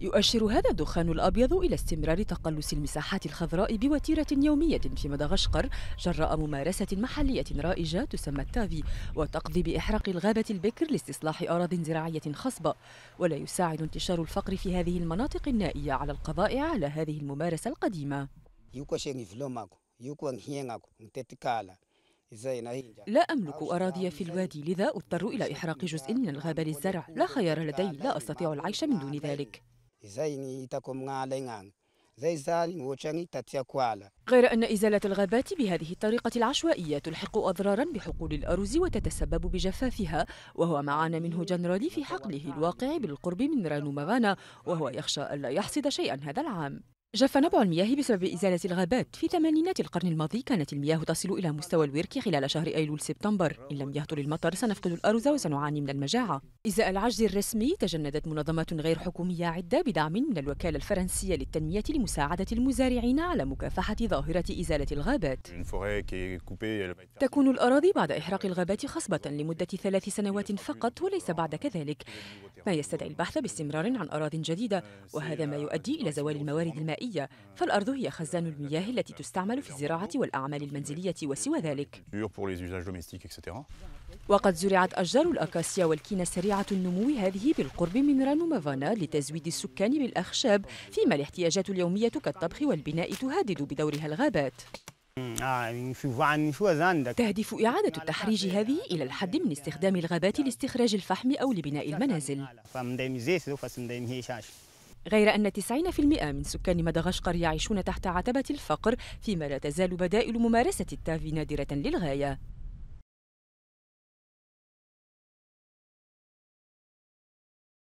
يؤشر هذا الدخان الأبيض إلى استمرار تقلص المساحات الخضراء بوتيرة يومية في مدغشقر جراء ممارسة محلية رائجة تسمى التافي وتقضي بإحراق الغابة البكر لاستصلاح أراض زراعية خصبة ولا يساعد انتشار الفقر في هذه المناطق النائية على القضاء على هذه الممارسة القديمة لا أملك أراضي في الوادي لذا أضطر إلى إحراق جزء من الغابة للزرع لا خيار لدي لا أستطيع العيش من دون ذلك تكم زي غير أن إزالة الغابات بهذه الطريقة العشوائية تلحق أضرارا بحقول الأرز وتتسبب بجفافها وهو معانا منه جنرالي في حقله الواقع بالقرب من رانو مغانا وهو يخشى ألا يحصد شيئا هذا العام جف نبع المياه بسبب إزالة الغابات في ثمانينات القرن الماضي كانت المياه تصل إلى مستوى الورك خلال شهر أيلول سبتمبر إن لم يهطل المطر سنفقد الأرز وسنعاني من المجاعة إزاء العجز الرسمي تجندت منظمات غير حكومية عدة بدعم من الوكالة الفرنسية للتنمية لمساعدة المزارعين على مكافحة ظاهرة إزالة الغابات تكون الأراضي بعد إحراق الغابات خصبة لمدة ثلاث سنوات فقط وليس بعد كذلك ما يستدعي البحث باستمرار عن أراض جديدة وهذا ما يؤدي إلى زوال الموارد المائية المائية فالأرض هي خزان المياه التي تستعمل في الزراعة والأعمال المنزلية وسوى ذلك وقد زرعت أشجار الأكاسيا والكينة سريعة النمو هذه بالقرب من رانو مافانا لتزويد السكان بالأخشاب فيما الاحتياجات اليومية كالطبخ والبناء تهدد بدورها الغابات تهدف إعادة التحريج هذه إلى الحد من استخدام الغابات لاستخراج الفحم أو لبناء المنازل غير أن 90% من سكان مدغشقر يعيشون تحت عتبة الفقر فيما لا تزال بدائل ممارسة التافي نادرة للغاية